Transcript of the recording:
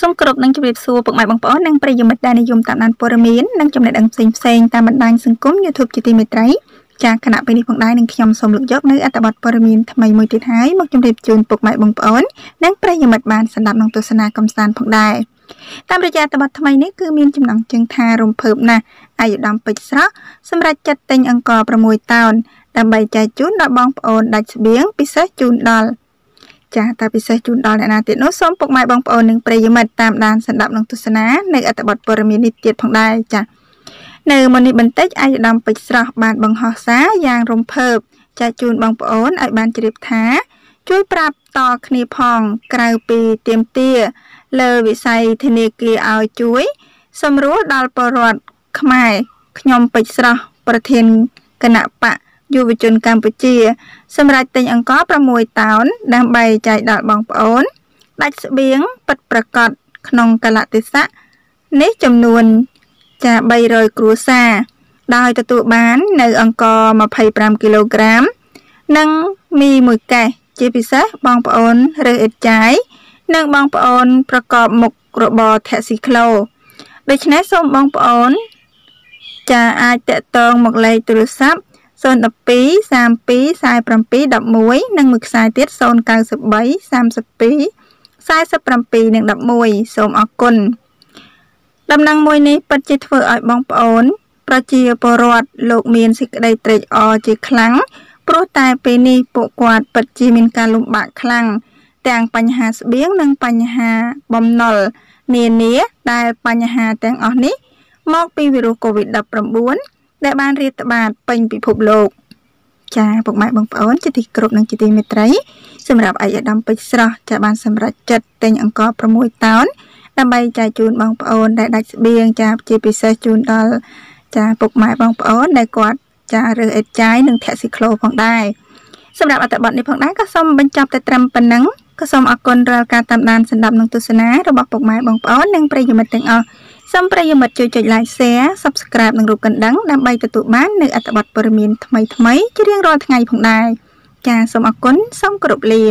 សូមគោរពនិងជម្រាបសួរពុកម៉ែបងប្អូននិងប្រិយមិត្តដែលនិយមតាមដានព័ត៌មាននិងចំណេះដឹងផ្សេងផ្សេងតាមបណ្ដាញសង្គម YouTube ជាទីមេត្រីចាគណៈពេលនេះផងដែរនឹងខ្ញុំសូមលើកយកនៅអត្ថបទព័ត៌មានថ្មីមួយទៀតហើយមកជម្រាបជូនពុកម៉ែបងប្អូននិងប្រិយមិត្តបានស្ដាប់និងទស្សនាកំសាន្តផងដែរតាមរយៈអត្ថបទថ្មីនេះគឺមានចំណងជើងថារំភើបណាស់អាយុដំពេជ្រស្រស់សម្រាប់ចាត់ទិញអង្គរ6តោនដើម្បីចែកជូនដល់បងប្អូនដាច់ស្បៀងពិសេសជូនដល់ចាតាពិសេសជូនដល់អ្នកណាទៀតនោះសូមពុកម៉ែបងប្អូននិងប្រិយមិត្តតាមដានសម្ដាប់និងទស្សនានៅអត្ថបទព័ត៌មាននេះទៀតផងដែរចានៅមុននេះបន្តិចអាយដាមពេជ្រស្រស់បាន បង្ហោះសារយ៉ាងរំភើបចាជូនបងប្អូនឲ្យបានជ្រាបថា ជួយប្រាប់តគ្នាផងក្រៅពីទៀមទាលើវិស័យធនាគារឲ្យជួយសម្រួលដល់ពលរដ្ឋខ្មែរខ្ញុំពេជ្រស្រស់ប្រធានគណៈបកយុវជនកម្ពុជា សម្រាប់ទិញអង្ករ6តោន ដើម្បីចែកដល់បងប្អូនដាច់ស្បៀងពិតប្រកបក្នុងកលតិស័កនេះចំនួនចា300គ្រួសារដោយទទួលបាន នៅ អង្ករ25គីឡូក្រាមនិងមីមួយកេសជាពិសេសបងប្អូនឬអិតចាយនិងបងប្អូន ប្រកបមុខរបរធាក់ស៊ីក្លូដូច្នេះសូមបងប្អូនចាអាចតកតងមកលេខទូរស័ព្ទ02 32 47 11និងមួយខ្សែទៀត093 32 47និង11សូមអរគុណដំណឹងមួយនេះពិតជាធ្វើឲ្យបងប្អូន ប្រជាពលរដ្ឋលោកមានសេចក្តីត្រេកអរជាខ្លាំងព្រោះតែពេលនេះពួកគាត់ពិតជាមាន ការលំបាកខ្លាំងទាំងបញ្ហាស្បៀងនិងបញ្ហាបំណុលនានា ដែលបញ្ហាទាំងអស់នេះមក ពីវីរុស COVID-19 ដែលបានរាតត្បាតពេញពិភពលោកចាពុកម៉ែបងប្អូនជាទីគោរពនិងជាទីមេត្រីសម្រាប់ឯកឧត្តមពេជ្រស្រស់ចាបានសម្រេចចិត្តទិញអង្គរ6តោន ដើម្បីចែកជូនបងប្អូនដែលដាច់ស្បៀងចាជាពិសេសជូនដល់ចាពុកម៉ែបងប្អូនដែលគាត់ចារើសអេតចាយនិងធាក់ស៊ីក្លូផងដែរសម្រាប់អត្ថបទនេះផងដែរក៏សូមបញ្ចប់តែត្រឹមប៉ុណ្ណឹងក៏សូមអរគុណរាល់ការតាមដានសម្ដាប់និងទស្សនារបស់ពុកម៉ែបងប្អូននិងប្រិយមិត្តទាំងអស់សូមប្រិយមិត្តជួយចុច Like Share Subscribe និងរូបកណ្ដឹងដើម្បីទទួលបាននូវអត្ថបទព័ត៌មានថ្មីៗជារៀងរាល់ថ្ងៃផងដែរចាសសូមអរគុណសូមគោរពលា